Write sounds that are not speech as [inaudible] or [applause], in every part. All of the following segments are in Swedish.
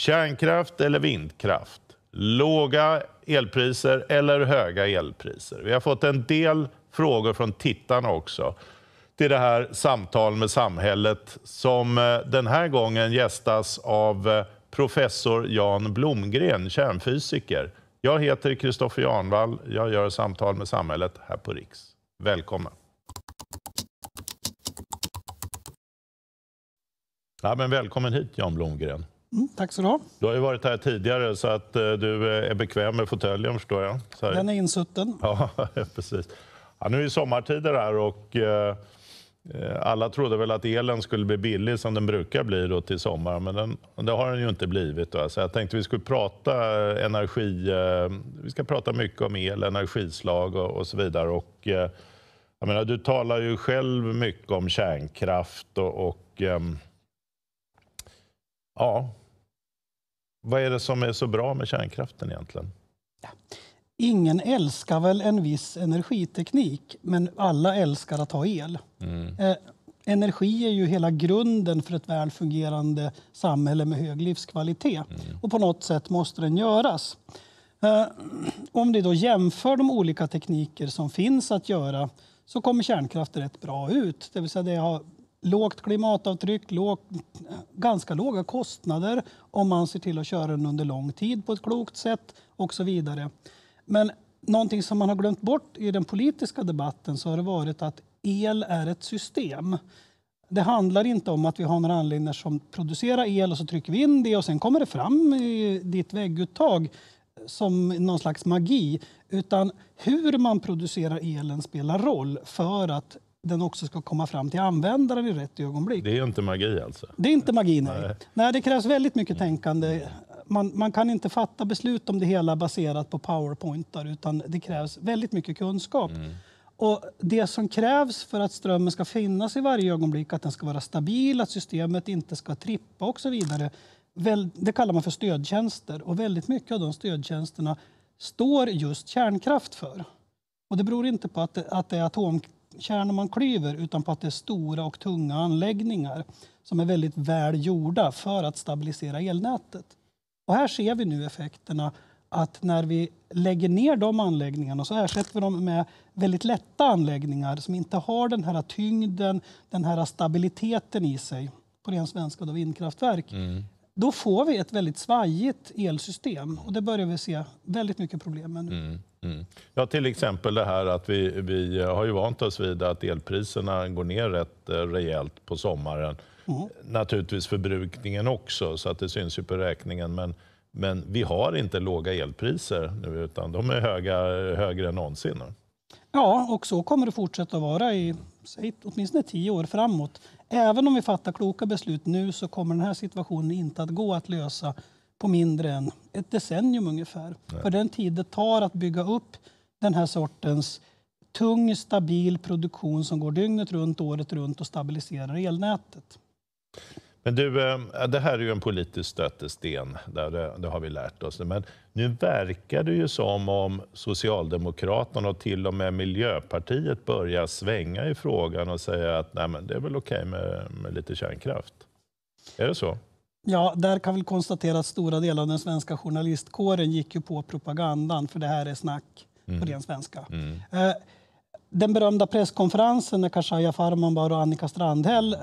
Kärnkraft eller vindkraft? Låga elpriser eller höga elpriser? Vi har fått en del frågor från tittarna också till det här Samtal med samhället som eh, den här gången gästas av eh, professor Jan Blomgren, kärnfysiker. Jag heter Kristoffer Janvall. Jag gör Samtal med samhället här på Riks. Välkommen! Ja, men välkommen hit, Jan Blomgren. Mm, tack så du ha. Du har ju varit här tidigare så att eh, du eh, är bekväm med fåtöljen förstår jag. Här... Den är insutten. Ja, [laughs] precis. Ja, nu är det sommartider här och eh, alla trodde väl att elen skulle bli billig som den brukar bli då till sommar, men den, det har den ju inte blivit. Då. Så jag tänkte vi skulle prata energi. vi ska prata mycket om el, energislag och, och så vidare. Och, jag menar, du talar ju själv mycket om kärnkraft och, och ehm, ja, vad är det som är så bra med kärnkraften egentligen? Ja. Ingen älskar väl en viss energiteknik, men alla älskar att ha el. Mm. Eh, energi är ju hela grunden för ett väl fungerande samhälle med hög livskvalitet. Mm. Och på något sätt måste den göras. Eh, om det då jämför de olika tekniker som finns att göra så kommer kärnkraft rätt bra ut. Det vill säga det har lågt klimatavtryck, låg, ganska låga kostnader om man ser till att köra den under lång tid på ett klokt sätt och så vidare. Men någonting som man har glömt bort i den politiska debatten så har det varit att el är ett system. Det handlar inte om att vi har några anläggningar som producerar el och så trycker vi in det och sen kommer det fram i ditt vägguttag som någon slags magi. Utan hur man producerar elen spelar roll för att den också ska komma fram till användaren i rätt ögonblick. Det är inte magi alltså? Det är inte magi, nej. Nej, nej det krävs väldigt mycket tänkande. Man, man, kan inte fatta beslut om det hela baserat på powerpointar utan det krävs väldigt mycket kunskap. Mm. Och Det som krävs för att strömmen ska finnas i varje ögonblick, att den ska vara stabil, att systemet inte ska trippa och så vidare, det kallar man för stödtjänster. Och väldigt mycket av de stödtjänsterna står just kärnkraft för. Och Det beror inte på att det, att det är atom kärnor man klyver utan på att det är stora och tunga anläggningar som är väldigt väl gjorda för att stabilisera elnätet. Och här ser vi nu effekterna att när vi lägger ner de anläggningarna så ersätter vi dem med väldigt lätta anläggningar som inte har den här tyngden, den här stabiliteten i sig, på ren svenska då vindkraftverk, mm. Då får vi ett väldigt svajigt elsystem och det börjar vi se väldigt mycket problem med nu. Mm, mm. Ja, till exempel det här att vi, vi har ju vant oss vid att elpriserna går ner rätt eh, rejält på sommaren. Mm. Naturligtvis förbrukningen också, så att det syns ju på räkningen. Men, men vi har inte låga elpriser nu, utan de är höga, högre än någonsin. Ja, och så kommer det fortsätta vara i säg, åtminstone tio år framåt även om vi fattar kloka beslut nu så kommer den här situationen inte att gå att lösa på mindre än ett decennium ungefär. Nej. För den tid det tar att bygga upp den här sortens tung, stabil produktion som går dygnet runt, året runt och stabiliserar elnätet. Men du, eh, det här är ju en politisk stötesten, eh, det, har vi lärt oss. Men nu verkar det ju som om Socialdemokraterna och till och med Miljöpartiet börjar svänga i frågan och säga att Nej, men det är väl okej med, med lite kärnkraft. Är det så? Ja, där kan vi konstatera att stora delar av den svenska journalistkåren gick ju på propagandan, för det här är snack mm. på ren svenska. Mm. Eh, den berömda presskonferensen när Khashayar Farmanbar och Annika Strandhäll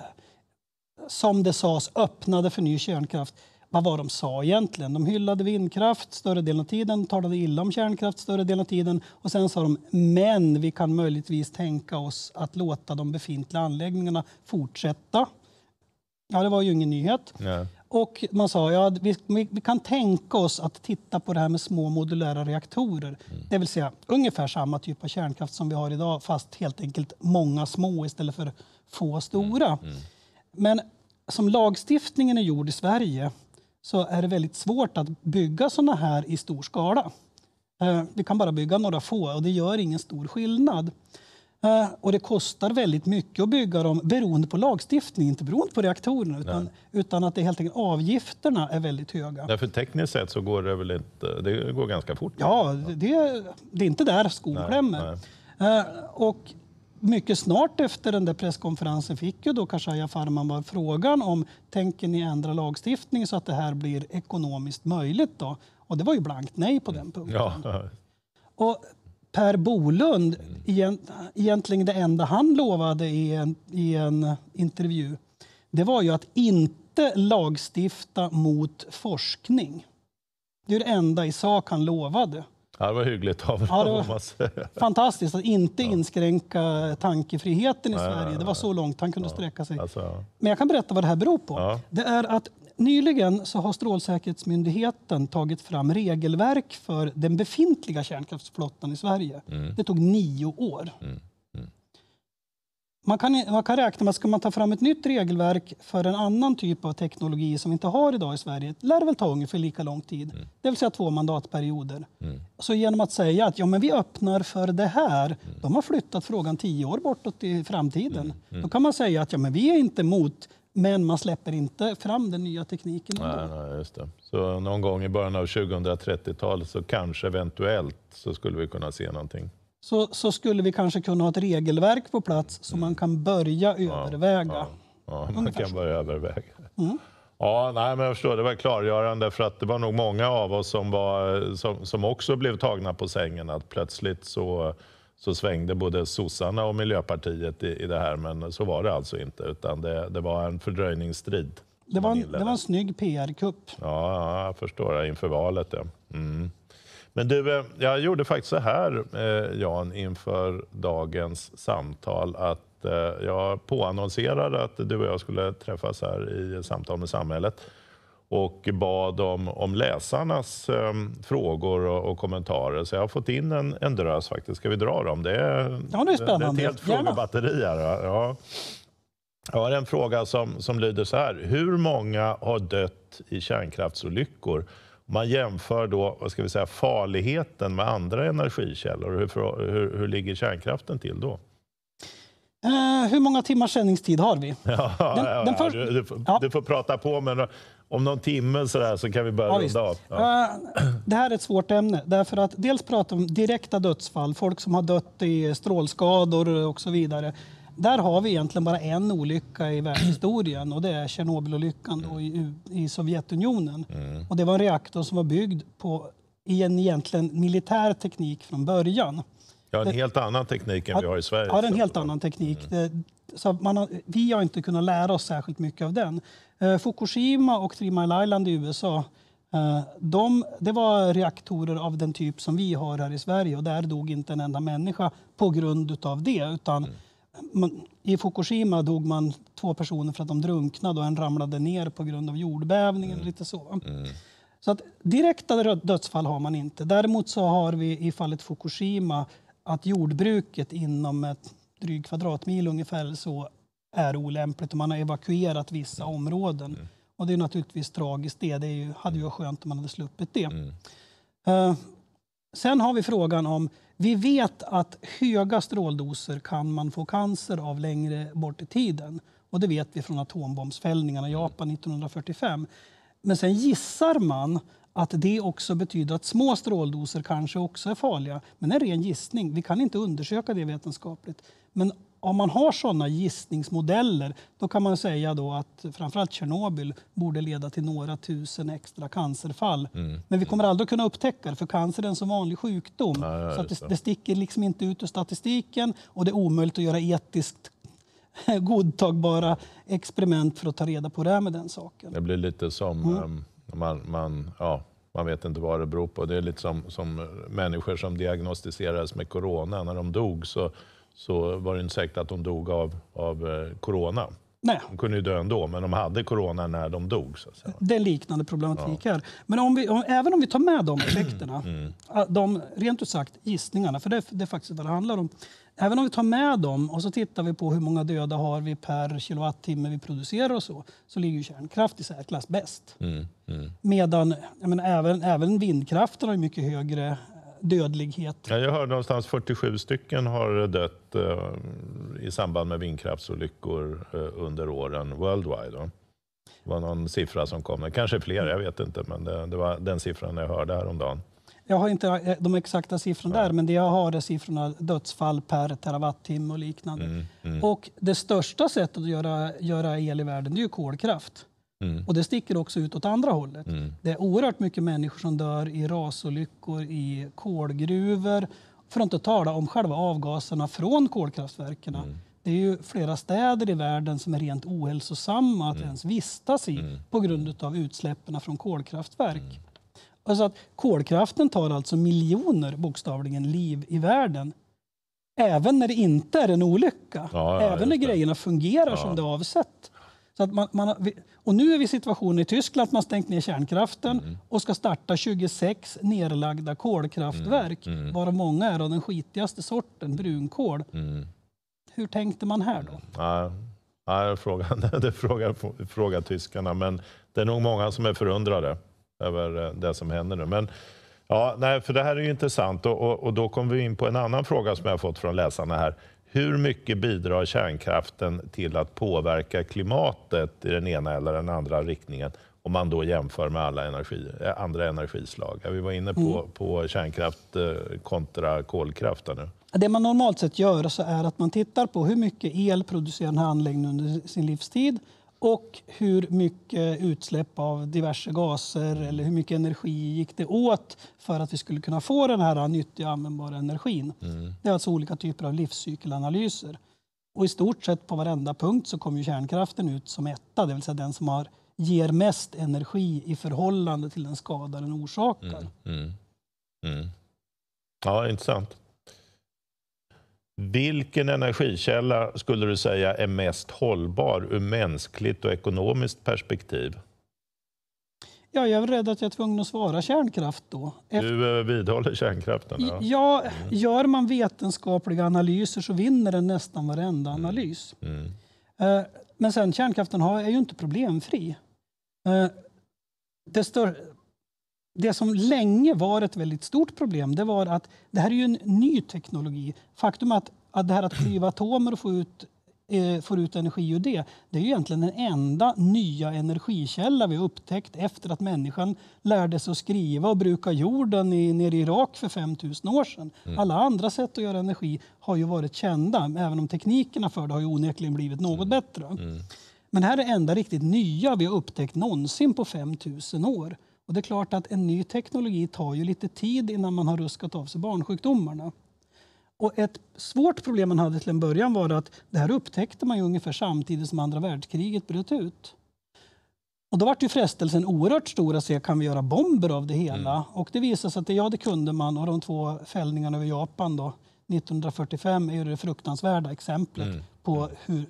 som det sades, öppnade för ny kärnkraft. Vad var de sa egentligen? De hyllade vindkraft större delen av tiden, talade illa om kärnkraft större delen av tiden och sen sa de men vi kan möjligtvis tänka oss att låta de befintliga anläggningarna fortsätta. Ja, det var ju ingen nyhet. Nej. Och man sa ja, vi, vi, kan tänka oss att titta på det här med små modulära reaktorer. Mm. Det vill säga ungefär samma typ av kärnkraft som vi har idag fast helt enkelt många små istället för få stora. Mm. Mm. Men som lagstiftningen är gjord i Sverige så är det väldigt svårt att bygga sådana här i stor skala. Eh, vi kan bara bygga några få och det gör ingen stor skillnad. Eh, och det kostar väldigt mycket att bygga dem beroende på lagstiftning, inte beroende på reaktorerna, utan, utan, att det helt enkelt avgifterna är väldigt höga. Därför tekniskt sett så går det väl inte, det går ganska fort? Ja, det, det är inte där skon klämmer. Eh, och mycket snart efter den där presskonferensen fick ju då Khashayar Farmanbar frågan om tänker ni ändra lagstiftning så att det här blir ekonomiskt möjligt då? Och det var ju blankt nej på den punkten. Ja. Och Per Bolund, egentligen det enda han lovade i en, i en intervju, det var ju att inte lagstifta mot forskning. Det är det enda i sak han lovade. Ja, det var hyggligt av ja, [laughs] Fantastiskt att inte ja. inskränka tankefriheten i nej, Sverige. det var så långt han kunde ja. sträcka sig. Alltså, Men jag kan berätta vad det här beror på. Det är att Nyligen så har Strålsäkerhetsmyndigheten tagit fram regelverk för den befintliga kärnkraftsflottan i Sverige. Mm. Det tog nio år. Mm. Man kan, man kan räkna med att ska man ta fram ett nytt regelverk för en annan typ av teknologi som vi inte har idag i Sverige, lär det väl ta ungefär lika lång tid. Mm. Det vill säga två mandatperioder. Mm. Så genom att säga att ja, men vi öppnar för det här, mm. de har flyttat frågan tio år bortåt i framtiden. Mm. Mm. Då kan man säga att ja, men vi är inte emot, men man släpper inte fram den nya tekniken. Nej, nej, just det. Så någon gång i början av 2030-talet så kanske eventuellt så skulle vi kunna se någonting så, så skulle vi kanske kunna ha ett regelverk på plats så man kan börja överväga. Ja, ja, man kan börja överväga. Mm. Ja, nej, men jag förstår, det var klargörande för att det var nog många av oss som, var, som, som också blev tagna på sängen att plötsligt så, så svängde både sossarna och Miljöpartiet i, i det här, men så var det alltså inte, utan det, det var en fördröjningsstrid. Det var en, det var en snygg PR-kupp. Ja, jag förstår det, inför valet. Ja. Mm. Men du, eh, jag gjorde faktiskt så här, eh, Jan, inför dagens samtal att eh, jag påannonserade att du och jag skulle träffas här i Samtal med samhället och bad om, om läsarnas ehm, frågor och, och, kommentarer. Så jag har fått in en, en drös faktiskt. Ska vi dra dem? Det är, ja, det är spännande. Det är ett helt frågebatteri här. Ja. Jag har en fråga som, som lyder så här. Hur många har dött i kärnkraftsolyckor? Man jämför då vad ska vi säga, farligheten med andra energikällor. Hur, hur, hur ligger kärnkraften till då? Uh, hur många timmars sändningstid har vi? [laughs] Ja, den, ja, den för... du, du, får, ja. du, får prata på, men om någon timme så, där, så kan vi börja ja, runda av. Uh, det här är ett svårt ämne. Därför att dels pratar om direkta dödsfall, folk som har dött i strålskador och så vidare där har vi egentligen bara en olycka i världshistorien och det är Tjernobylolyckan då i, i Sovjetunionen. Mm. Och det var en reaktor som var byggd på i en egentligen militär teknik från början. Ja, en det, helt annan teknik än har, vi har i Sverige. Har en helt det. annan teknik. Mm. Det, så man har, vi har inte kunnat lära oss särskilt mycket av den. Eh, Fukushima och Three Mile Island i USA eh, de, det var reaktorer av den typ som vi har här i Sverige och där dog inte en enda människa på grund av det. Utan mm man, I Fukushima dog man två personer för att de drunknade och en ramlade ner på grund av jordbävningen. Mm. så. Mm. Så direkta dödsfall har man inte. Däremot så har vi i fallet Fukushima att jordbruket inom ett dryg kvadratmil ungefär så är olämpligt och man har evakuerat vissa mm. områden. Mm. Och det är naturligtvis tragiskt det. Det ju, hade ju varit skönt om man hade sluppit det. Uh, Sen har vi frågan om, vi vet att höga stråldoser kan man få cancer av längre bort i tiden. Och det vet vi från atombombsfällningarna i Japan 1945. Men sen gissar man att det också betyder att små stråldoser kanske också är farliga. Men det är en ren gissning. Vi kan inte undersöka det vetenskapligt. Men om man har sådana gissningsmodeller då kan man säga då att framförallt Tjernobyl borde leda till några tusen extra cancerfall. Mm. Men vi kommer aldrig kunna upptäcka det, för cancer är en så vanlig sjukdom. Ja, ja, så det, det, det sticker liksom inte ut ur statistiken och det är omöjligt att göra etiskt [laughs] godtagbara experiment för att ta reda på det här med den saken. Det blir lite som mm. Ehm, man, man, ja, man vet inte vad det beror på. Det är lite som, som människor som diagnostiserades med corona. När de dog så så var det inte säkert att de dog av, av eh, corona. Nej. De kunde ju dö ändå, men de hade corona när de dog. Så Det är liknande problematik ja. här. Men om vi, om, även om vi tar med de effekterna, [clears throat] mm. de rent ut sagt gissningarna, för det, det är faktiskt vad det handlar om. Även om vi tar med dem och så tittar vi på hur många döda har vi per kilowattimme vi producerar och så, så ligger kärnkraft i särklass bäst. Mm. Mm. Medan menar, även, även vindkraften har mycket högre dödlighet. Ja, jag hörde någonstans 47 stycken har dött eh, i samband med vindkraftsolyckor eh, under åren worldwide. Då. Det var någon siffra som kom, kanske fler, jag vet inte, men det, det var den siffran jag hörde häromdagen. Jag har inte eh, de exakta siffrorna ja. där, men det jag har är siffrorna dödsfall per terawattimme och liknande. Mm, mm. Och det största sättet att göra, göra el i världen, är ju kolkraft. Mm. Och det sticker också ut åt andra hållet. Mm. Det är oerhört mycket människor som dör i rasolyckor, i kolgruvor, för att inte tala om själva avgaserna från kolkraftverken. Mm. Det är ju flera städer i världen som är rent ohälsosamma att mm. ens vistas i mm. på grund av utsläppen från kolkraftverk. Mm. Alltså att kolkraften tar alltså miljoner, bokstavligen, liv i världen. Även när det inte är en olycka. Ja, ja, även när grejerna fungerar ja. som det är avsett. Så att man, man, och nu är vi i situationen i Tyskland att man stängt ner kärnkraften mm. och ska starta 26 nedlagda kolkraftverk, mm. mm. varav många är av den skitigaste sorten, brunkol. Mm. Hur tänkte man här då? Mm. Ja, frågan, [laughs] det frågar, frågar tyskarna, men det är nog många som är förundrade över eh, det som händer nu. Men, ja, nej, för det här är ju intressant och, och, och då kommer vi in på en annan fråga som jag fått från läsarna här hur mycket bidrar kärnkraften till att påverka klimatet i den ena eller den andra riktningen? Om man då jämför med alla energi, eh, andra energislag. Vi var inne på, mm. på kärnkraft eh, kontra kolkraft. Nu. Det man normalt sett gör så är att man tittar på hur mycket el producerar den här anläggningen under sin livstid och hur mycket utsläpp av diverse gaser eller hur mycket energi gick det åt för att vi skulle kunna få den här nyttiga användbara energin. Mm. Det är alltså olika typer av livscykelanalyser. Och i stort sett på varenda punkt så kommer kärnkraften ut som etta, det vill säga den som har, ger mest energi i förhållande till den skada den orsakar. Mm. Mm. mm. Ja, intressant. Vilken energikälla skulle du säga är mest hållbar ur mänskligt och ekonomiskt perspektiv? Ja, jag är rädd att jag är tvungen att svara kärnkraft då. Efter... Du eh, vidhåller kärnkraften? Ja. ja mm. Gör man vetenskapliga analyser så vinner den nästan varenda mm. analys. Mm. Mm. Men sen kärnkraften är ju inte problemfri. Eh, det stör det som länge var ett väldigt stort problem det var att det här är ju en ny teknologi. Faktum att, att det här att klyva [clears throat] atomer och få ut eh, får ut energi ur det. Det är ju egentligen den enda nya energikälla vi upptäckt efter att människan lärde sig att skriva och bruka jorden i, nere i Irak för 5000 år sedan. Mm. Alla andra sätt att göra energi har ju varit kända, även om teknikerna för det har ju onekligen blivit något mm. bättre. Mm. Men det här är det enda riktigt nya vi har upptäckt någonsin på 5000 år. Och det är klart att en ny teknologi tar ju lite tid innan man har ruskat av sig barnsjukdomarna. Och ett svårt problem man hade till en början var att det här upptäckte man ju ungefär samtidigt som andra världskriget bröt ut. Och då var ju frestelsen oerhört stor att se kan vi göra bomber av det hela. Mm. Och det visade sig att det, ja, det kunde man och de två fällningarna över Japan då, 1945 är det fruktansvärda exemplet mm. på mm. hur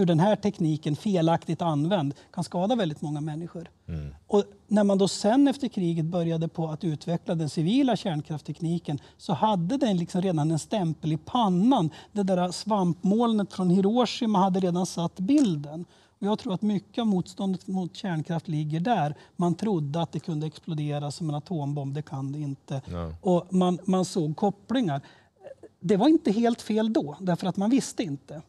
hur den här tekniken, felaktigt använd, kan skada väldigt många människor. Mm. Och när man då sen efter kriget började på att utveckla den civila kärnkrafttekniken så hade den liksom redan en stämpel i pannan. Det där svampmolnet från Hiroshima hade redan satt bilden. jag tror att mycket av motståndet mot kärnkraft ligger där. Man trodde att det kunde explodera som en atombomb, det kan det inte. No. Och man, man såg kopplingar. Det var inte helt fel då, därför att man visste inte.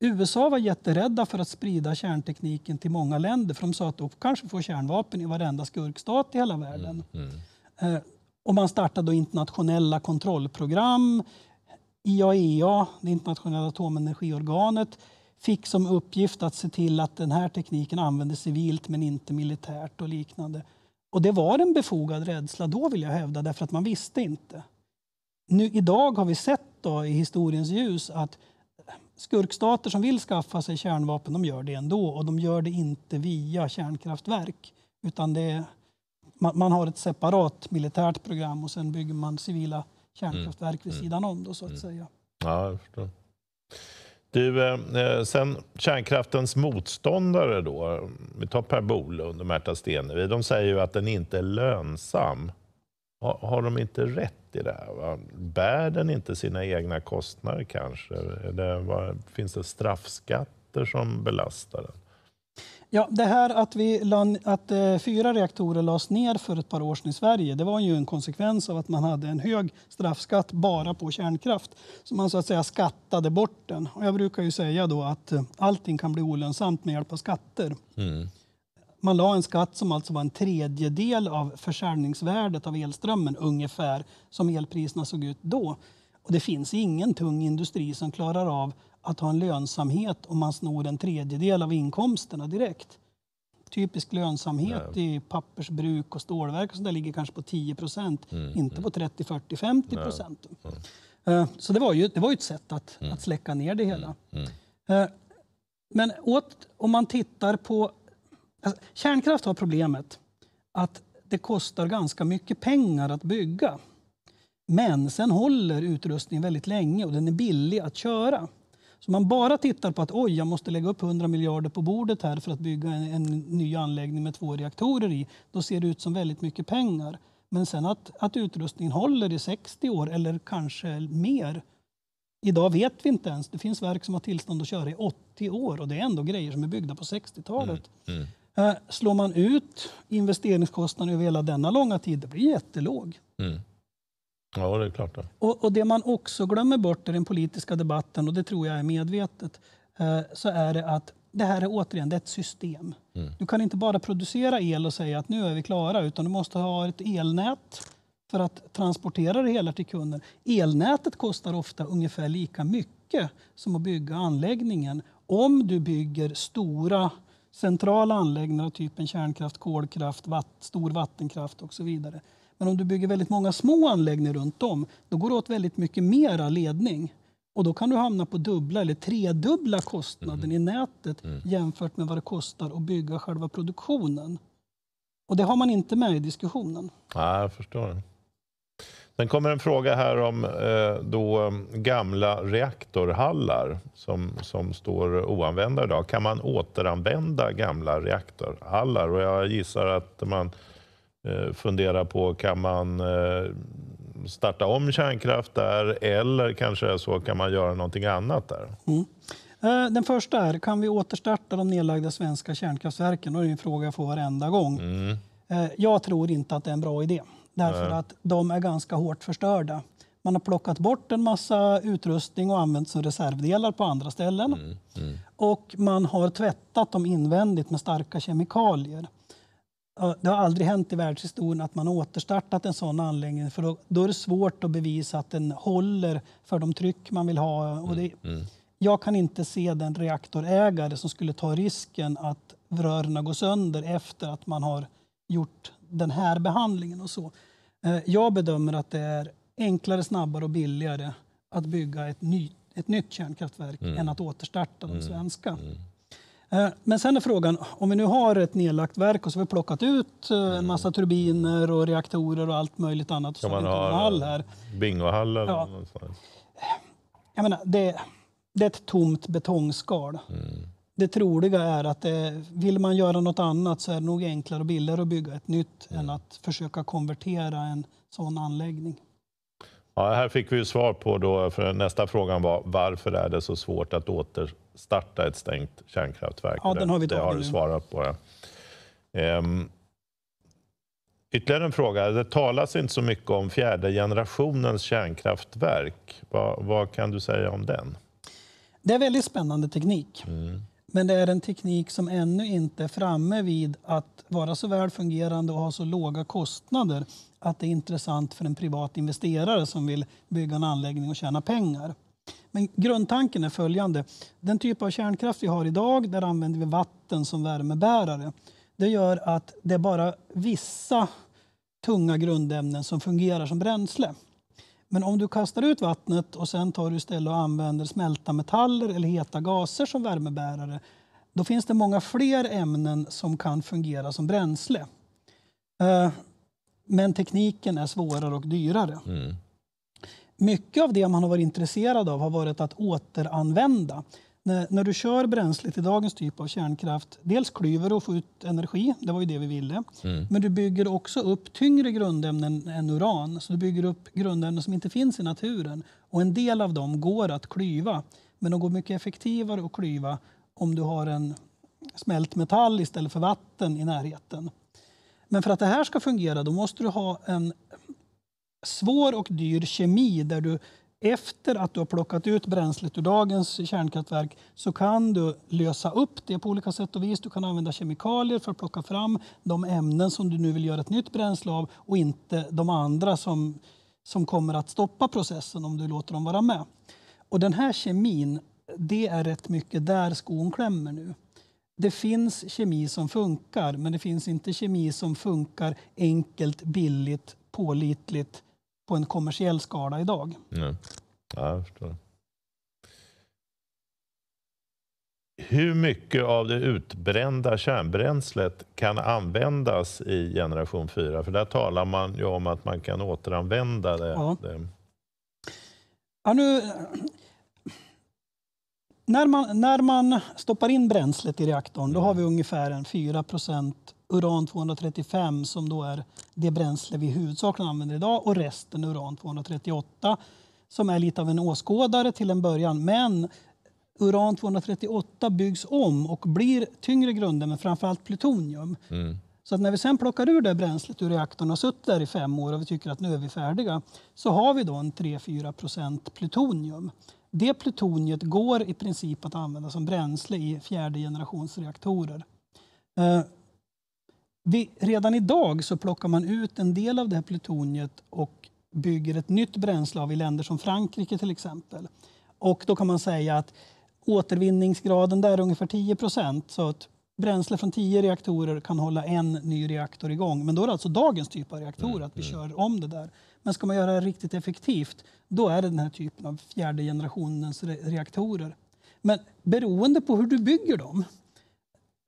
USA var jätterädda för att sprida kärntekniken till många länder för de sa att de kanske får kärnvapen i varenda skurkstat i hela mm, världen. Mm. Mm. Och man startade då internationella kontrollprogram. IAEA, e det internationella atomenergiorganet, fick som uppgift att se till att den här tekniken användes civilt men inte militärt och liknande. Och det var en befogad rädsla då vill jag hävda, därför att man visste inte. Nu, idag har vi sett då, i historiens ljus att skurkstater som vill skaffa sig kärnvapen, de gör det ändå. Och de gör det inte via kärnkraftverk. Utan det, man, man har ett separat militärt program och sen bygger man civila kärnkraftverk vid mm. sidan om. Då, så att mm. säga. Ja, jag förstår. Du, eh, eh, sen kärnkraftens motståndare då, vi tar Per Bolund och Märta Stenevi, de säger ju att den inte är lönsam har, har de inte rätt i det här? Va? Bär den inte sina egna kostnader kanske? Det, vad, finns det straffskatter som belastar den? Ja, det här att, vi, att eh, fyra reaktorer lades ner för ett par år sedan i Sverige, det var ju en konsekvens av att man hade en hög straffskatt bara på kärnkraft. Så man så att säga skattade bort den. Och jag brukar ju säga då att eh, allting kan bli olönsamt med hjälp av skatter. Mm. Man la en skatt som alltså var en tredjedel av försäljningsvärdet av elströmmen ungefär, som elpriserna såg ut då. Och det finns ingen tung industri som klarar av att ha en lönsamhet om man snor en tredjedel av inkomsterna direkt. Typisk lönsamhet Nej. i pappersbruk och stålverk och sånt där ligger kanske på 10 procent, mm, inte mm. på 30, 40, 50 procent. Mm. Eh, så det var ju, det var ju ett sätt att, mm. att släcka ner det hela. Mm, mm. Eh, men åt, om man tittar på Alltså, kärnkraft har problemet att det kostar ganska mycket pengar att bygga. Men sen håller utrustningen väldigt länge och den är billig att köra. Så man bara tittar på att oj, jag måste lägga upp 100 miljarder på bordet här för att bygga en, en ny anläggning med två reaktorer i. Då ser det ut som väldigt mycket pengar. Men sen att, att utrustningen håller i 60 år eller kanske mer. Idag vet vi inte ens. Det finns verk som har tillstånd att köra i 80 år och det är ändå grejer som är byggda på 60-talet. Mm, mm. Eh, slår man ut investeringskostnaden över hela denna långa tid, det blir jättelåg. Mm. Ja, det är klart. Det. Och, och, det man också glömmer bort i den politiska debatten, och det tror jag är medvetet, eh, så är det att det här är återigen är ett system. Mm. Du kan inte bara producera el och säga att nu är vi klara, utan du måste ha ett elnät för att transportera det hela till kunden. Elnätet kostar ofta ungefär lika mycket som att bygga anläggningen om du bygger stora centrala anläggningar av typen kärnkraft, kolkraft, vatt, stor vattenkraft och så vidare. Men om du bygger väldigt många små anläggningar runt om, då går det åt väldigt mycket mera ledning. Och då kan du hamna på dubbla eller tredubbla kostnaden mm. i mhm. nätet mm. jämfört med vad det kostar att bygga själva produktionen. Och det har man inte med i diskussionen. Nej, jag förstår. Sen kommer en fråga här om eh, då eh, gamla reaktorhallar som, som står oanvända idag. Kan man återanvända gamla reaktorhallar? Och jag gissar att man eh, funderar på, kan man eh, starta om kärnkraft där eller kanske så kan man göra någonting annat där? Mm. Eh, den första är, kan vi återstarta de nedlagda svenska kärnkraftverken? Det är en fråga jag får varenda gång. Mm. Eh, jag tror inte att det är en bra idé därför att de är ganska hårt förstörda. Man har plockat bort en massa utrustning och använt som reservdelar på andra ställen. Mm, mm. Och man har tvättat dem invändigt med starka kemikalier. Det har aldrig hänt i världshistorien att man har återstartat en sån anläggning för då, då är det svårt att bevisa att den håller för de tryck man vill ha. Och det, mm, mm. jag kan inte se den reaktorägare som skulle ta risken att rören går sönder efter att man har gjort den här behandlingen och så. Eh, jag bedömer att det är enklare, snabbare och billigare att bygga ett, ny, ett nytt kärnkraftverk mm. än att återstarta de mm. svenska. Mm. Eh, men sen är frågan, om vi nu har ett nedlagt verk och så har vi plockat ut eh, en mm. massa turbiner och reaktorer och allt möjligt annat. Kan man ha en hall här. bingohall eller ja. någonstans? Jag menar, det, det är ett tomt betongskal. Mm det troliga är att det, eh, vill man göra något annat så är det nog enklare och billigare att bygga ett nytt mm. än att försöka konvertera en sån anläggning. Ja, här fick vi ju svar på då, för nästa frågan var varför är det så svårt att återstarta ett stängt kärnkraftverk? Ja, den har vi det har du svarat på. Ja. Ehm, ytterligare en fråga. Det talas inte så mycket om fjärde generationens kärnkraftverk. Va, vad kan du säga om den? Det är väldigt spännande teknik. Mm. Men det är en teknik som ännu inte är framme vid att vara så väl fungerande och ha så låga kostnader att det är intressant för en privat investerare som vill bygga en anläggning och tjäna pengar. Men grundtanken är följande. Den typ av kärnkraft vi har idag, där använder vi vatten som värmebärare. Det gör att det är bara vissa tunga grundämnen som fungerar som bränsle. Men om du kastar ut vattnet och sen tar du istället och använder smälta metaller eller heta gaser som värmebärare, då finns det många fler ämnen som kan fungera som bränsle. Eh, men tekniken är svårare och dyrare. Mm. Mycket av det man har varit intresserad av har varit att återanvända när, när du kör bränslet i dagens typ av kärnkraft, dels klyver du och får ut energi, det var ju det vi ville, mm. men du bygger också upp tyngre grundämnen än uran. Så du bygger upp grundämnen som inte finns i naturen. Och en del av dem går att klyva, men de går mycket effektivare att klyva om du har en smält metall istället för vatten i närheten. Men för att det här ska fungera då måste du ha en svår och dyr kemi där du efter att du har plockat ut bränslet ur dagens kärnkraftverk så kan du lösa upp det på olika sätt och vis. Du kan använda kemikalier för att plocka fram de ämnen som du nu vill göra ett nytt bränsle av och inte de andra som, som kommer att stoppa processen om du låter dem vara med. Och den här kemin, det är rätt mycket där skon klämmer nu. Det finns kemi som funkar, men det finns inte kemi som funkar enkelt, billigt, pålitligt på en kommersiell skala idag. Ja, jag förstår. Hur mycket av det utbrända kärnbränslet kan användas i generation 4? För där talar man ju om att man kan återanvända det. Ja. Ja, nu, när, man, när man stoppar in bränslet i reaktorn, då mm. har vi ungefär en 4 uran-235 som då är det bränsle vi huvudsakligen använder idag och resten uran-238 som är lite av en åskådare till en början. Men uran-238 byggs om och blir tyngre grunder men framförallt plutonium. Mm. Så att när vi sen plockar ur det bränslet ur reaktorn och suttit där i fem år och vi tycker att nu är vi färdiga så har vi då en 3-4 procent plutonium. Det plutoniet går i princip att använda som bränsle i fjärde generationsreaktorer. Eh, vi, redan idag så plockar man ut en del av det här plutoniet och bygger ett nytt bränsle av i länder som Frankrike till exempel. Och då kan man säga att återvinningsgraden där är ungefär 10 procent så att bränsle från 10 reaktorer kan hålla en ny reaktor igång. Men då är det alltså dagens typ av reaktorer, mm, att vi mm. kör om det där. Men ska man göra det riktigt effektivt, då är det den här typen av fjärde generationens reaktorer. Men beroende på hur du bygger dem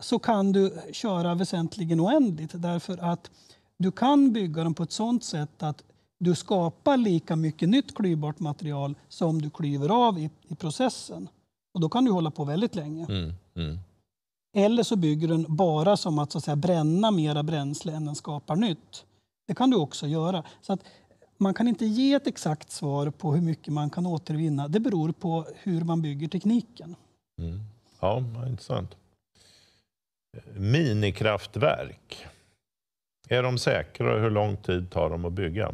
så kan du köra väsentligen oändligt därför att du kan bygga dem på ett sådant sätt att du skapar lika mycket nytt klyvbart material som du klyver av i, i processen. Och då kan du hålla på väldigt länge. Mm, mm. Eller så bygger du den bara som att, så att säga, bränna mera bränsle än den skapar nytt. Det kan du också göra. Så att man kan inte ge ett exakt svar på hur mycket man kan återvinna. Det beror på hur man bygger tekniken. Mm. Ja, intressant. Minikraftverk. Är de säkra och hur lång tid tar de att bygga?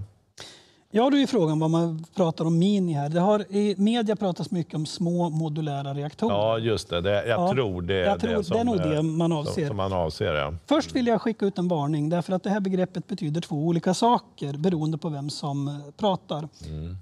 Ja, då är frågan vad man pratar om mini här. Det har i media pratats mycket om små modulära reaktorer. Ja, just det. det jag ja, tror det är jag tror, det, som, det är nog det man avser. som man avser ja. Först vill jag skicka ut en varning därför att det här begreppet betyder två olika saker beroende på vem som pratar. Mm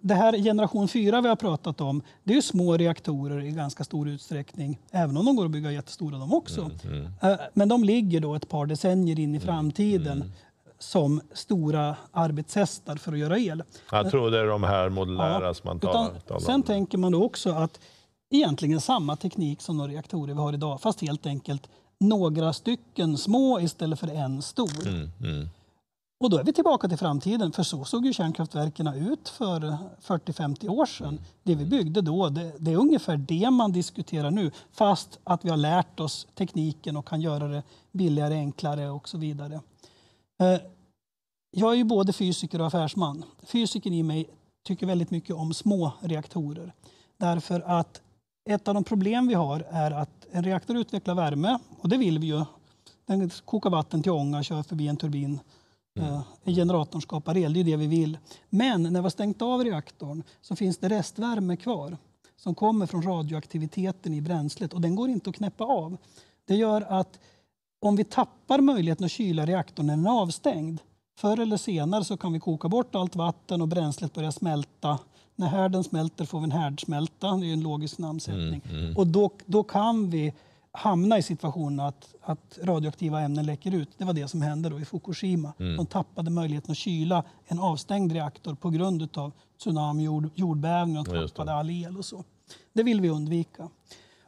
det här generation 4 vi har pratat om, det är små reaktorer i ganska stor utsträckning, även om de går att bygga jättestora de också. Mm, mm. Eh, men de ligger då ett par decennier in i mm, framtiden mm. som stora arbetshästar för att göra el. Jag tror det är de här modulära ja, som man talar, utan, talar Sen tänker man då också att egentligen samma teknik som de reaktorer vi har idag, fast helt enkelt några stycken små istället för en stor. Mm, mm. Och då är vi tillbaka till framtiden, för så såg ju kärnkraftverken ut för 40-50 eh, år sedan. Mm. Det vi byggde då, det, det, är ungefär det man diskuterar nu, fast att vi har lärt oss tekniken och kan göra det billigare, enklare och så vidare. Eh, jag är ju både fysiker och affärsman. Fysikern i mig tycker väldigt mycket om små reaktorer. Därför att ett av de problem vi har är att en reaktor utvecklar värme, och det vill vi ju. Den kokar vatten till ånga, kör förbi en turbin Mm. Eh, generatorn skapar el, det är det vi vill. Men när vi har stängt av reaktorn så finns det restvärme kvar som kommer från radioaktiviteten i bränslet och den går inte att knäppa av. Det gör att om vi tappar möjligheten att kyla reaktorn när den är avstängd förr eller senare så kan vi koka bort allt vatten och bränslet börjar smälta. När härden smälter får vi en härdsmälta, det är en logisk namnsättning. Mm, mm. Och då, då kan vi hamna i situationen att, att radioaktiva ämnen läcker ut. Det var det som hände då i Fukushima. Mm. De tappade möjligheten att kyla en avstängd reaktor på grund av tsunami, jord, jordbävning och tappade all el och så. Det vill vi undvika.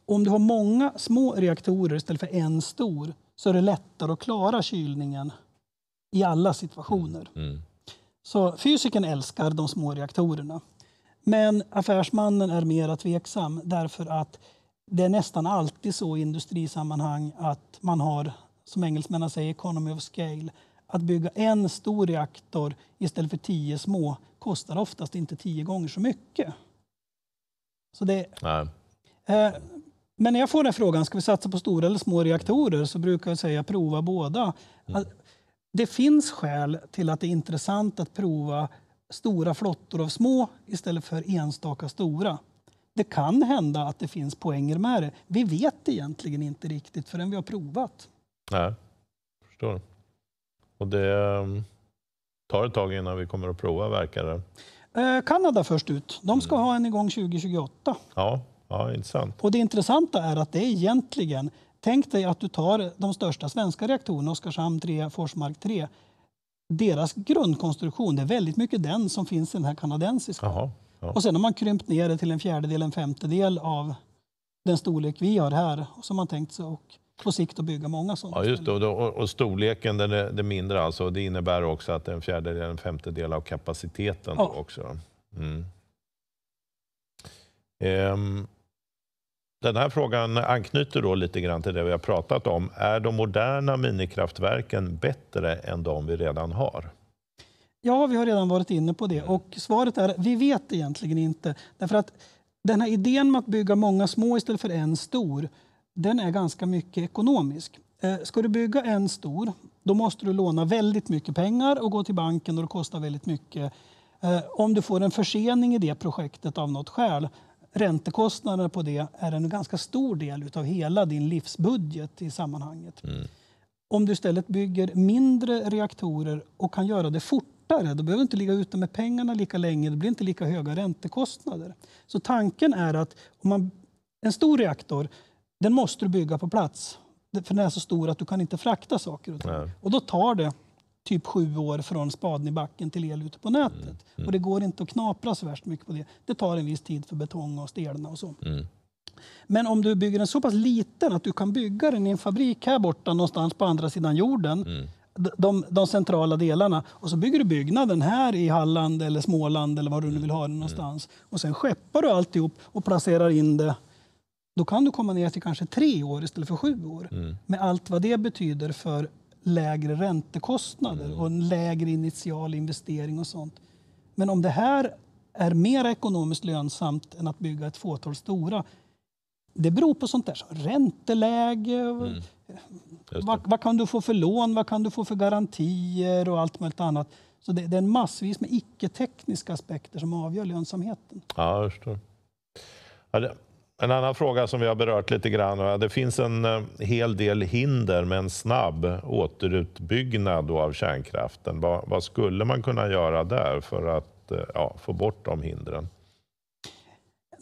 Om du har många små reaktorer istället för en stor så är det lättare att klara kylningen i alla situationer. Mm. mm. Så fysiken älskar de små reaktorerna. Men affärsmannen är mer tveksam därför att det är nästan alltid så i industrisammanhang att man har, som engelsmännen säger, economy of scale. Att bygga en stor reaktor istället för tio små kostar oftast inte tio gånger så mycket. Så det, eh, men när jag får den frågan, ska vi satsa på stora eller små reaktorer? Så brukar jag säga prova båda. Mm. Det finns skäl till att det är intressant att prova stora flottor av små istället för enstaka stora det kan hända att det finns poänger med det. Vi vet egentligen inte riktigt förrän vi har provat. Nej, förstår. Och det ehm, tar ett tag innan vi kommer att prova, verkar det. Eh, Kanada först ut. De ska mm. ha en igång 2028. Ja, ja, intressant. Och det intressanta är att det är egentligen... Tänk dig att du tar de största svenska reaktorerna, Oskarshamn 3, Forsmark 3. Deras grundkonstruktion, det är väldigt mycket den som finns i den här kanadensiska. Aha. Och sen har man krympt ner det till en fjärdedel, en femtedel av den storlek vi har här och som man tänkt sig och på sikt att bygga många sådana. Ja, just det. Och, och storleken den är, den är mindre alltså. Det innebär också att en fjärdedel, en femtedel av kapaciteten ja. också. Mm. Ehm, den här frågan anknyter då lite grann till det vi har pratat om. Är de moderna minikraftverken bättre än de vi redan har? Ja, vi har redan varit inne på det. Och svaret är vi vet egentligen inte. Därför att den här idén med att bygga många små istället för en stor, den är ganska mycket ekonomisk. Eh, ska du bygga en stor, då måste du låna väldigt mycket pengar och gå till banken och det kostar väldigt mycket. Eh, om du får en försening i det projektet av något skäl, räntekostnaderna på det är en ganska stor del av hela din livsbudget i sammanhanget. Mm. Om du istället bygger mindre reaktorer och kan göra det fort kortare. Då behöver du inte ligga ute med pengarna lika länge. Det blir inte lika höga räntekostnader. Så tanken är att om man, en stor reaktor den måste du bygga på plats. För den är så stor att du kan inte frakta saker och Och då tar det typ sju år från spaden i backen till el ute på mm, nätet. Mm. Mm. Och det går inte att knapra så värst mycket på det. Det tar en viss tid för betong och stelna och så. Mm. Men om du bygger den så pass liten att du kan bygga den i en fabrik här borta någonstans på andra sidan jorden mm de, de centrala delarna. Och så bygger du byggnaden här i Halland eller Småland eller var du nu vill ha den mm. någonstans. Och sen skeppar du alltihop och placerar in det då kan du komma ner till kanske tre år istället för sju år. Mm. Med allt vad det betyder för lägre räntekostnader mm. och en lägre initial investering och sånt. Men om det här är mer ekonomiskt lönsamt än att bygga ett fåtal stora, det beror på sånt där som ränteläge. Mm. Vad, vad, kan du få för lån? Vad kan du få för garantier? och allt möjligt annat. Så det, det är en massvis med icke-tekniska aspekter som avgör lönsamheten. Ja, jag förstår. En annan fråga som vi har berört lite grann. Det finns en eh, hel del hinder med en snabb återutbyggnad av kärnkraften. Vad, vad skulle man kunna göra där för att eh, ja, få bort de hindren?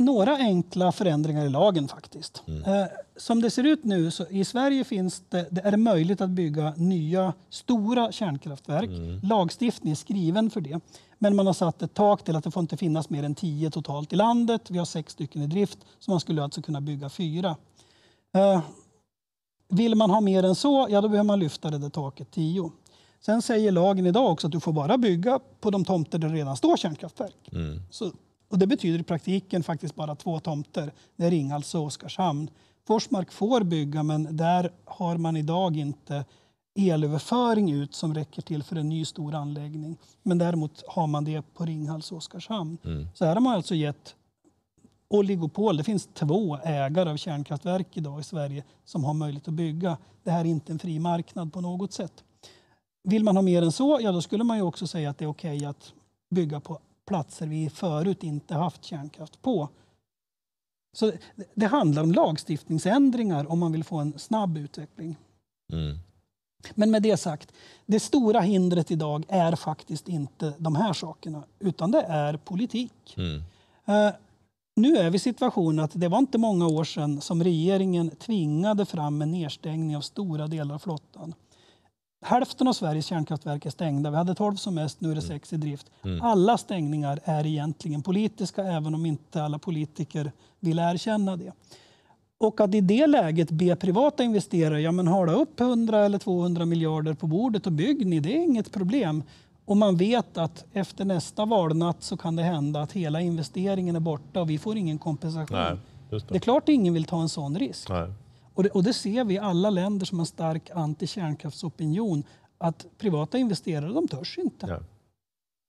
några enkla förändringar i lagen faktiskt. Mm. Eh, som det ser ut nu, så i Sverige finns det, det är det möjligt att bygga nya stora kärnkraftverk. Mm. Lagstiftning är skriven för det. Men man har satt ett tak till att det får inte finnas mer än tio totalt i landet. Vi har sex stycken i drift, så man skulle alltså kunna bygga fyra. Eh, vill man ha mer än så, ja då behöver man lyfta det där taket tio. Sen säger lagen idag också att du får bara bygga på de tomter där det redan står kärnkraftverk. Mm. Så och det betyder i praktiken faktiskt bara två tomter. Det är Ringhals och Oskarshamn. Forsmark får bygga, men där har man idag inte elöverföring ut som räcker till för en ny stor anläggning. Men däremot har man det på Ringhals och Oskarshamn. Mm. Så här har man alltså gett oligopol. Det finns två ägare av kärnkraftverk idag i Sverige som har möjlighet att bygga. Det här är inte en fri marknad på något sätt. Vill man ha mer än så, ja då skulle man ju också säga att det är okej okay att bygga på platser vi förut inte haft kärnkraft på. Så det handlar om lagstiftningsändringar om man vill få en snabb utveckling. Mm. Men med det sagt, det stora hindret idag är faktiskt inte de här sakerna, utan det är politik. Mm. Uh, nu är vi i situationen att det var inte många år sedan som regeringen tvingade fram en nedstängning av stora delar av flottan. Hälften av Sveriges kärnkraftverk är stängda. Vi hade 12 som mest, nu är det 6 mm. i drift. Mm. Alla stängningar är egentligen politiska, även om inte alla politiker vill erkänna det. Och att i det läget be privata investerare ja men hala upp 100 eller 200 miljarder på bordet och bygg ni, det är inget problem. Och man vet att efter nästa valnatt så kan det hända att hela investeringen är borta och vi får ingen kompensation. Nej, det. det. är klart ingen vill ta en sån risk. Nej. Och det, och det ser vi i alla länder som har en stark antikärnkraftsopinion att privata investerare, de törs inte. Ja.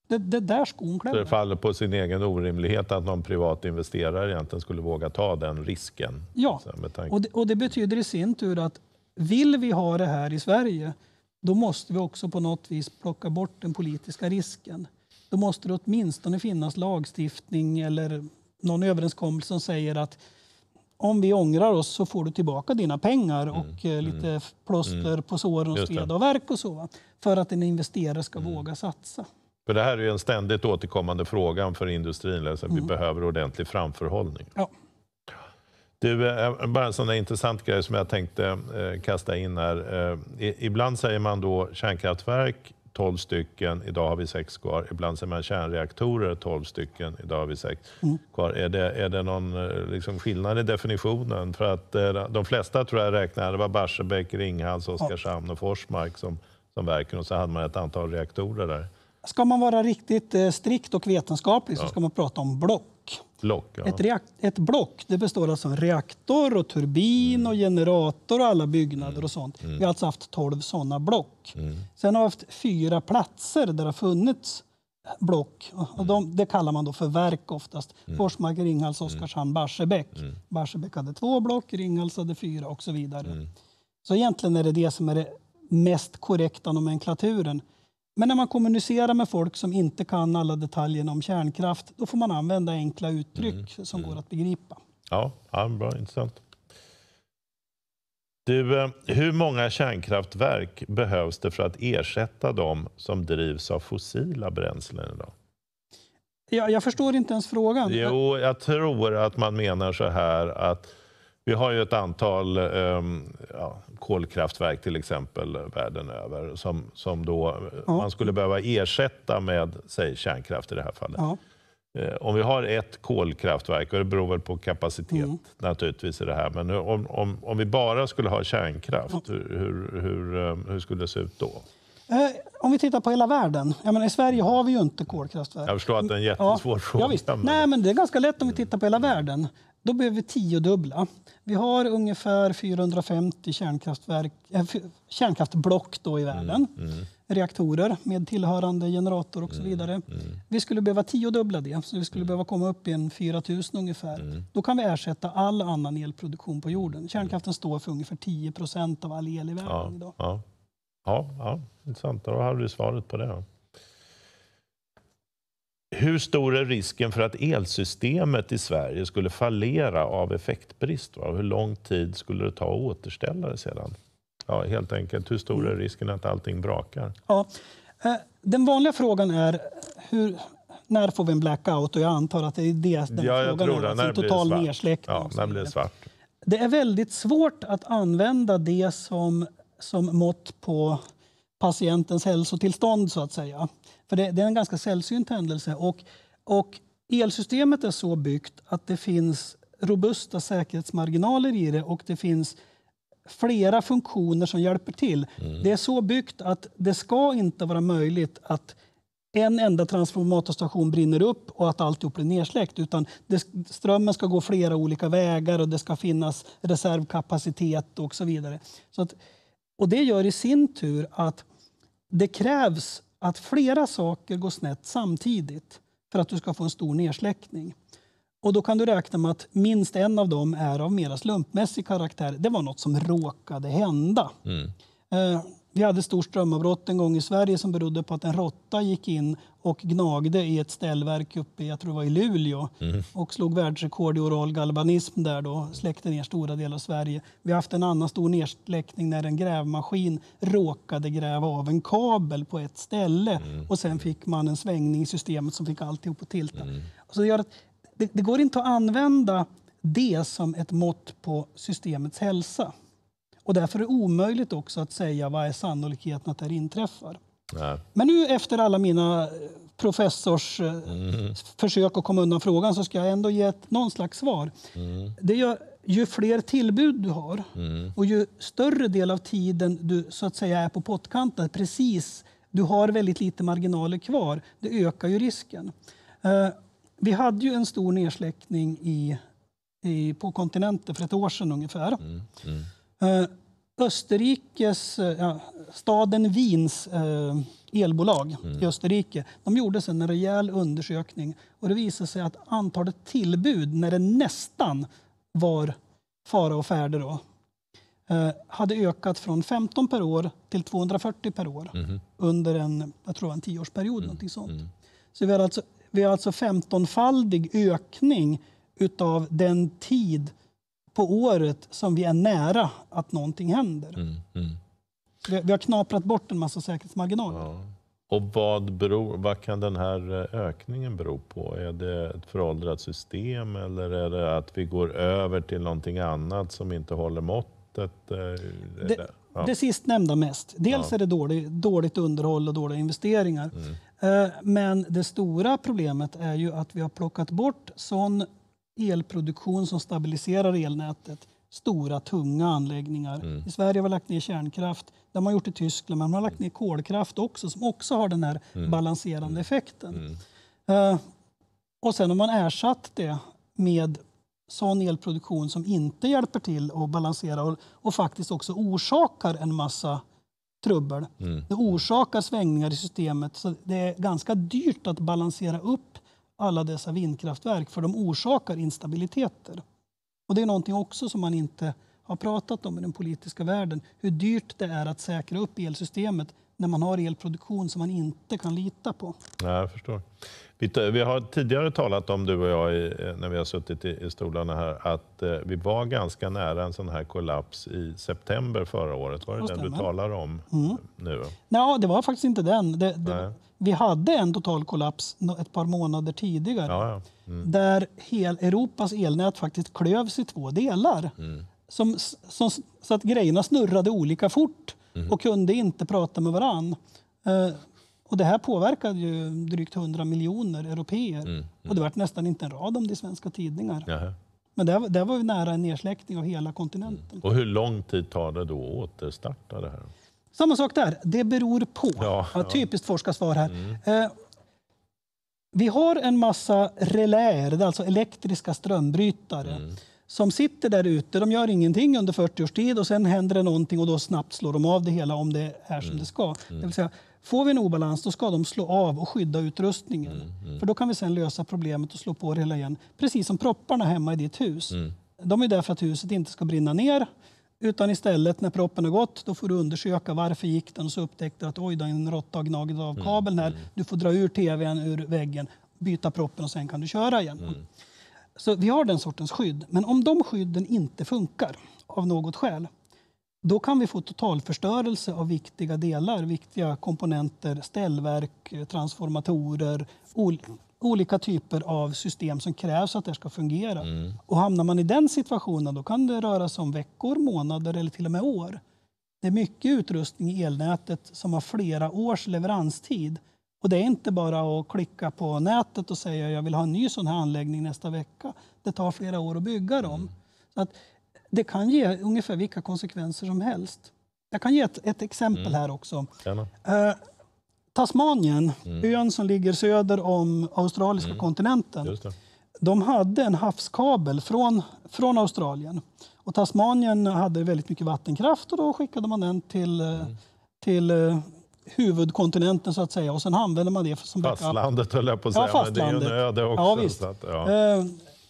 Det, det där skon klämmer. Det faller på sin egen orimlighet att någon privat investerare egentligen skulle våga ta den risken. Ja, och det, och det betyder i sin tur att vill vi ha det här i Sverige då måste vi också på något vis plocka bort den politiska risken. Då måste det åtminstone finnas lagstiftning eller någon överenskommelse som säger att om vi ångrar oss så får du tillbaka dina pengar mm, och eh, mm, lite plåster mm, på såren och sveda och värk och så. Va? För att en investerare ska mm. våga satsa. För det här är ju en ständigt återkommande fråga för industrin. Alltså, vi mm. behöver ordentlig framförhållning. Ja. Du, eh, eh, bara en sån där intressant grej som jag tänkte kasta in här. Ibland säger man då kärnkraftverk 12 stycken, idag har vi sex kvar. Ibland säger man kärnreaktorer, 12 stycken, idag har vi sex mm. kvar. Är det, är det någon eh, liksom skillnad i definitionen? För att eh, de flesta tror jag räknade, det var Barsebäck, Ringhals, Oskarshamn och Forsmark som, som verken och så hade man ett antal reaktorer där. Ska man vara riktigt eh, strikt och vetenskaplig ja. så ska man prata om block block. ja. ett, ett block det består alltså av en reaktor, och turbin, mm. och generator och alla byggnader mm. och sånt. Vi mm. har alltså haft tolv sådana block. Mm. Sen har vi haft fyra platser där det har funnits block. Och mm. de, det kallar man då för verk oftast. Forsmark, Ringhals, Oskarshamn, Barsebäck. Mm. Barsebäck hade två block, Ringhals hade fyra och så vidare. Så egentligen är det det som är det mest korrekta nomenklaturen. Men när man kommunicerar med folk som inte kan alla detaljerna om kärnkraft, då får man använda enkla uttryck mm. som mm. går att begripa. Ja, ja bra, intressant. Du, eh, hur många kärnkraftverk behövs det för att ersätta dem som drivs av fossila bränslen idag? Ja, jag förstår inte ens frågan. Jo, jag tror att man menar så här att vi har ju ett antal um, ja, kolkraftverk till exempel världen över som, som då eh, ja. man skulle behöva ersätta med, säg kärnkraft i det här fallet. Ja. Eh, om vi har ett kolkraftverk, och det beror väl på kapacitet mm. naturligtvis i det här, men om, om, om vi bara skulle ha kärnkraft, hur, hur, hur, eh, hur skulle det se ut då? Om vi tittar på hela världen. Menar, I Sverige har vi ju inte kolkraftverk. Jag förstår att det är en mm, jättesvår ja, fråga. Ja, Nej, men det är ganska lätt om vi tittar på hela världen. Då behöver vi tiodubbla. Vi har ungefär 450 kärnkraftverk, äh, kärnkraftblock då i världen. Mm, mm. Reaktorer med tillhörande generator och så mm, vidare. Mm, vi skulle behöva tiodubbla det, så vi skulle mm. behöva komma upp i en 4000 ungefär. Mm. Då kan vi ersätta all annan elproduktion på jorden. Kärnkraften står för ungefär 10 procent av all el i världen ja, idag. Ja, ja, ja intressant. Då har du svaret på det hur stor är risken för att elsystemet i Sverige skulle fallera av effektbrist? Va? hur lång tid skulle det ta att återställa det sedan? Ja, helt enkelt, hur stor är mm. risken att allting brakar? Ja, eh, den vanliga frågan är hur, när får vi en blackout? Och jag antar att det är det den ja, frågan tror det. är. Alltså när total blir Ja, när blir det svart? Det är väldigt svårt att använda det som, som mått på patientens hälsotillstånd, så att säga. För det, det, är en ganska sällsynt händelse. Och, och elsystemet är så byggt att det finns robusta säkerhetsmarginaler i det och det finns flera funktioner som hjälper till. Mm. Det är så byggt att det ska inte vara möjligt att en enda transformatorstation brinner upp och att alltihop blir nedsläckt. Utan det, strömmen ska gå flera olika vägar och det ska finnas reservkapacitet och så vidare. Så att, och det gör i sin tur att det krävs att flera saker går snett samtidigt för att du ska få en stor nedsläckning. Och då kan du räkna med att minst en av dem är av mera slumpmässig karaktär. Det var något som råkade hända. Mm. Eh, vi hade stort strömavbrott en gång i Sverige som berodde på att en råtta gick in och gnagde i ett ställverk uppe jag tror det var i Luleå mm. och slog världsrekord i oral galvanism där då, släckte ner stora delar av Sverige. Vi har haft en annan stor nedsläckning när en grävmaskin råkade gräva av en kabel på ett ställe mm. och sen fick man en svängning i systemet som fick alltihop att tilta. Mm. Så det, gör att det, det går inte att använda det som ett mått på systemets hälsa. Och därför är det omöjligt också att säga vad är sannolikheten att det här inträffar. Nej. Men nu efter alla mina eh, professors eh, mm. försök att komma undan frågan så ska jag ändå ge ett, någon slags svar. Mm. Det gör, ju fler tillbud du har mm. och ju större del av tiden du så att säga är på pottkanten, precis, du har väldigt lite marginaler kvar, det ökar ju risken. Eh, vi hade ju en stor nedsläckning i, i, på kontinenten för ett år sedan ungefär. Mm. Mm. Eh, Österrikes, eh, ja, staden Wiens eh, elbolag mm. i Österrike, de gjorde sedan en rejäl undersökning och det visade sig att antalet tillbud när det nästan var fara och färde då, eh, hade ökat från 15 per år till 240 per år mm. under en, jag tror en tioårsperiod. Mm. sånt. Mm. Så vi har alltså, vi har alltså 15-faldig ökning utav den tid på året som vi är nära att någonting händer. Mm, mm. Vi, vi, har knaprat bort en massa säkerhetsmarginaler. Ja. Och vad, beror, vad kan den här eh, ökningen bero på? Är det ett föråldrat system eller är det att vi går över till någonting annat som inte håller måttet? Eh, det, ja. det sistnämnda mest. Dels ja. är det dålig, dåligt underhåll och dåliga investeringar. Mm. Eh, men det stora problemet är ju att vi har plockat bort sån elproduktion som stabiliserar elnätet. Stora, tunga anläggningar. Mm. I Sverige har vi lagt ner kärnkraft. Det har man gjort i Tyskland. Men man har lagt ner kolkraft också som också har den här mm. balanserande mm. effekten. Uh, och sen har man ersatt det med sån elproduktion som inte hjälper till att balansera och, och faktiskt också orsakar en massa trubbel. Mm. Det orsakar svängningar i systemet. Så det är ganska dyrt att balansera upp alla dessa vindkraftverk för de orsakar instabiliteter. Och det är någonting också som man inte har pratat om i den politiska världen. Hur dyrt det är att säkra upp elsystemet när man har elproduktion som man inte kan lita på. Nej, jag förstår. Vi har tidigare talat om, du och jag, eh, när vi har suttit i stolarna här, att eh, vi var ganska nära en sån här kollaps i september förra året. Var det, det den du talar om mm. nu? Nej, det var faktiskt inte den. Det, det, vi hade en total kollaps ett par månader tidigare ja, ja. Mm. där hel Europas elnät faktiskt klövs i två delar. Mm. Som, som, så att grejerna snurrade olika fort mm. och kunde inte prata med varann. Eh, och det här påverkade ju drygt 100 miljoner européer. Mm, mm. Och det var nästan inte en rad om det i svenska tidningar. Jaha. Men det, det var ju nära en nedsläckning av hela mm. kontinenten. Och hur lång tid tar det då att återstarta det här? Samma sak där. Det beror på. Ja, ja. Typiskt forskarsvar här. Mm. Eh, vi har en massa reläer, alltså elektriska strömbrytare. Mm som sitter där ute. De gör ingenting under 40 års tid och sen händer det någonting och då snabbt slår de av det hela om det är som mm. det ska. Mm. Det vill säga, får vi en obalans då ska de slå av och skydda utrustningen. Mm, mm. För då kan vi sen lösa problemet och slå på det hela igen. Precis som propparna hemma i ditt hus. Mm. De är där för att huset inte ska brinna ner. Utan istället när proppen har gått då får du undersöka varför gick den och så upptäckte du att oj, då en råtta har gnagit av kabeln här. Du får dra ur tvn ur väggen, byta proppen och sen kan du köra igen. Så vi har den sortens skydd. Men om de skydden inte funkar av något skäl då kan vi få totalförstörelse av viktiga delar, viktiga komponenter, ställverk, transformatorer, ol olika typer av system som krävs att det ska fungera. Mm. Och hamnar man i den situationen då kan det röra sig om veckor, månader eller till och med år. Det är mycket utrustning i elnätet som har flera års leveranstid och det är inte bara att klicka på nätet och säga jag vill ha en ny sån här anläggning nästa vecka. Det tar flera år att bygga dem. Mm. Så att det kan ge ungefär vilka konsekvenser som helst. Jag kan ge ett, ett exempel mm. här också. Gärna. Eh, Tasmanien, mm. ön som ligger söder om australiska mm. kontinenten. De hade en havskabel från, från Australien. Och Tasmanien hade väldigt mycket vattenkraft och då skickade man den till, eh, mm. till eh, huvudkontinenten så att säga och sen använder man det som backup. Fastlandet höll jag på att säga, ja, men det är ju en ö det också. Ja, visst. Att, ja. Eh,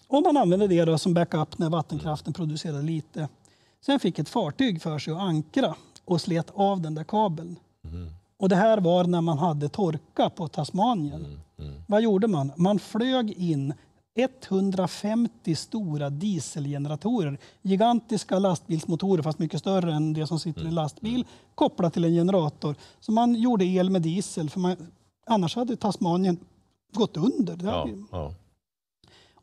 och man använde det då som backup när vattenkraften producerade lite. Sen fick ett fartyg för sig att ankra och slet av den där kabeln. Mm. Och det här var när man hade torka på Tasmanien. Mm. Mm. Vad gjorde man? Man flög in 150 stora dieselgeneratorer. Gigantiska lastbilsmotorer, fast mycket större än det som sitter i mm. lastbil, kopplat till en generator. Så man gjorde el med diesel, för man, annars hade Tasmanien gått under. Det ja, ja.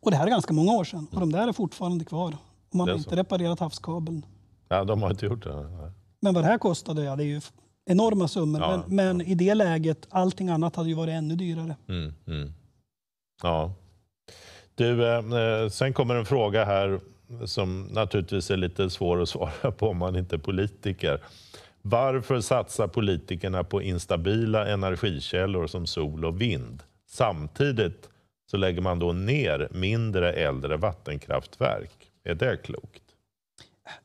Och det här är ganska många år sedan, och de där är fortfarande kvar. Och man har inte reparerat havskabeln. Ja, de har inte gjort det. Nej. Men vad det här kostade, ja, det är ju enorma summor. Ja, men, men i det läget, allting annat hade ju varit ännu dyrare. Mm, mm. Ja, du, eh, eh, sen kommer en fråga här som naturligtvis är lite svår att [laughs] svara på om man inte är politiker. Varför satsar politikerna på instabila energikällor som sol och vind? Samtidigt så lägger man då ner mindre äldre vattenkraftverk. Är det klokt?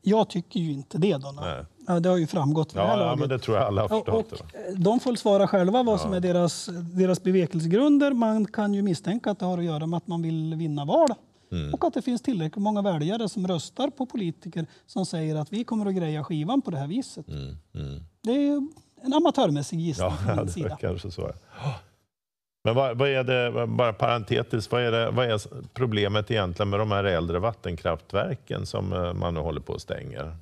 Jag tycker ju inte det. Donna. Nej. Ja, det har ju framgått ja, ja, men det tror jag alla har förstått. Och, eh, och de får svara själva vad ja. som är deras, deras bevekelsegrunder. Man kan ju misstänka att det har att göra med att man vill vinna val. Mm. Och att det finns tillräckligt många väljare som röstar på politiker som säger att vi kommer att greja skivan på det här viset. Mm. Mm. Det är en amatörmässig gissning ja, från [laughs] min sida. Kanske så. Men vad, vad, är det, bara parentetiskt, vad är, det, vad är problemet egentligen med de här äldre vattenkraftverken som eh, man nu håller på att stänga?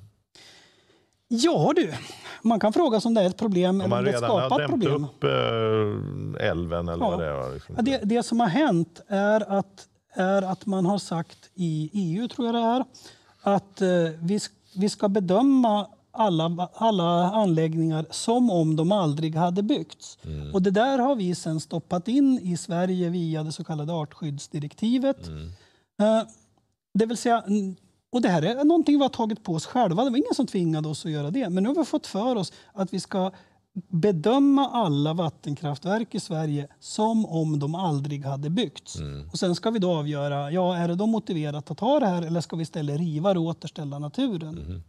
Ja du, man kan fråga sig om det är ett problem om man är ett skapat problem. man redan upp eh, älven eller ja. vad det är? Liksom. Det, det, som har hänt är att, är att man har sagt i EU, tror jag det är, att eh, vi, vi ska bedöma alla, alla anläggningar som om de aldrig hade byggts. Mm. Och det där har vi sen stoppat in i Sverige via det så kallade artskyddsdirektivet. Mm. Eh, det vill säga, och det här är någonting vi har tagit på oss själva. Det var ingen som tvingade oss att göra det. Men nu har vi fått för oss att vi ska bedöma alla vattenkraftverk i Sverige som om de aldrig hade byggts. Mm. Och sen ska vi då avgöra, ja, är det då motiverat att ha det här eller ska vi istället riva det och återställa naturen? Mm.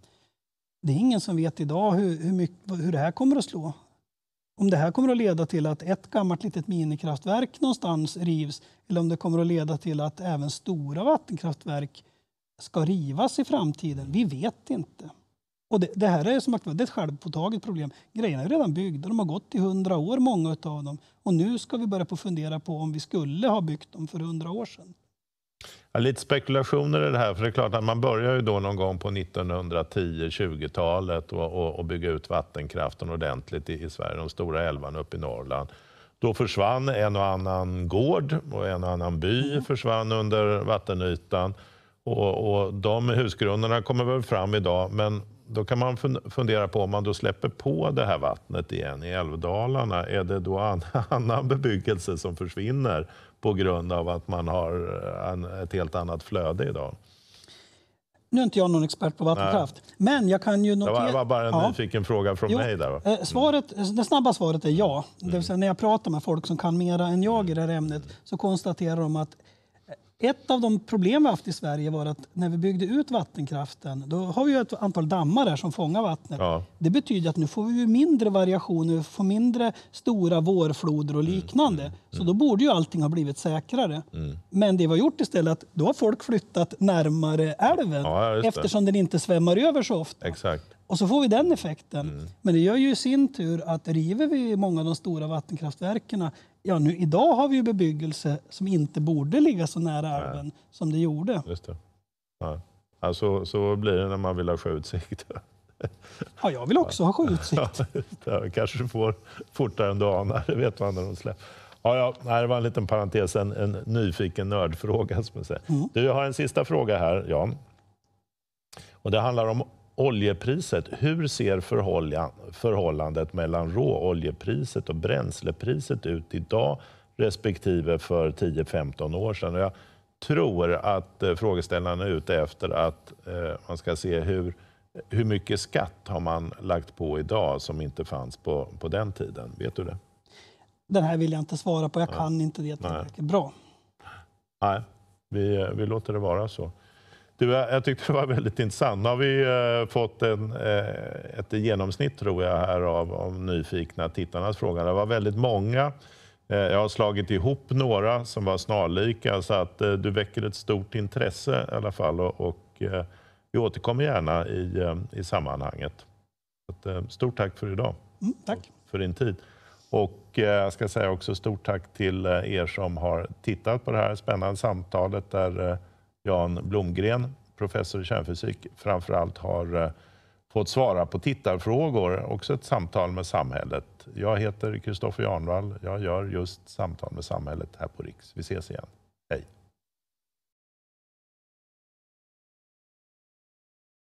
Det är ingen som vet idag hur, hur, mycket, hur det här kommer att slå. Om det här kommer att leda till att ett gammalt litet minikraftverk någonstans rivs eller om det kommer att leda till att även stora vattenkraftverk ska rivas i framtiden. Vi vet inte. Och det, det här är som sagt, det är ett självpåtaget problem. Grejerna är redan byggda, de har gått i hundra år många av dem. Och nu ska vi börja på fundera på om vi skulle ha byggt dem för hundra år sedan. Ja, lite spekulationer i det här, för det är klart att man börjar ju då någon gång på 1910-20-talet och, och, och, bygga ut vattenkraften ordentligt i, i Sverige, de stora älvarna uppe i Norrland. Då försvann en och annan gård och en och annan by mm. försvann under vattenytan. Och, och de husgrunderna kommer väl fram idag, men då kan man fundera på om man då släpper på det här vattnet igen i älvdalarna, är det då [laughs] annan bebyggelse som försvinner på grund av att man har eh, ett helt annat flöde idag? Nu är inte jag någon expert på vattenkraft, Nej. men jag kan ju notera... Det var bara en ja. nyfiken fråga från jo, mig. Där, eh, mm. svaret, det snabba svaret är ja. Det vill säga mm. när jag pratar med folk som kan mera än jag i det här ämnet så konstaterar de att ett av de problem vi haft i Sverige var att när vi byggde ut vattenkraften, då har vi ett antal dammar här som fångar vattnet. Ja. Det betyder att nu får vi mindre variationer, vi får mindre stora vårfloder och mm, liknande. Mm, mm, så då borde ju allting ha blivit säkrare. Mm. Men det vi har gjort istället att då har folk flyttat närmare älven ja, eftersom den inte svämmar över så ofta. Exakt. Och så får vi den effekten. Mm. Men det gör ju i sin tur att river vi många av de stora vattenkraftverken ja, nu, idag har vi ju bebyggelse som inte borde ligga så nära älven som det gjorde. Just det. Ja. Alltså, så blir det när man vill ha sjöutsikt. [laughs] Ja, jag vill också ja. ha sjöutsikt. Ja, kanske du får fortare än du anar, det vet man när de släpper. Ja, ja, det var en liten parentes, en, en nyfiken nördfråga. Som jag, säger. Mm. Du, jag har en sista fråga här, Jan. Och det handlar om Oljepriset, hur ser förhållandet mellan råoljepriset och bränslepriset ut idag respektive för 10-15 år sedan? Jag tror att eh, frågeställaren är ute efter att eh, man ska se hur, hur mycket skatt har man lagt på idag som inte fanns på, på den tiden. Vet du det? Den här vill jag inte svara på. Jag kan Nej. inte det tillräckligt bra. Nej, vi, vi låter det vara så. Du, jag tyckte det var väldigt intressant. Nu har vi eh, fått en, eh, ett genomsnitt tror jag här av, av nyfikna tittarnas fråga. Det var väldigt många. Eh, jag har slagit ihop några som var snarlika så att du väcker ett stort intresse i alla fall och, och vi återkommer gärna i, i sammanhanget. Att, stort tack för idag. Mm, tack. För din tid. Och jag ska säga också stort tack till er som har tittat på det här spännande samtalet där Jan Blomgren, professor i kärnfysik, framförallt har eh, fått svara på tittarfrågor, också ett samtal med samhället. Jag heter Kristoffer Janvall, jag gör just Samtal med samhället här på Riks. Vi ses igen. Hej!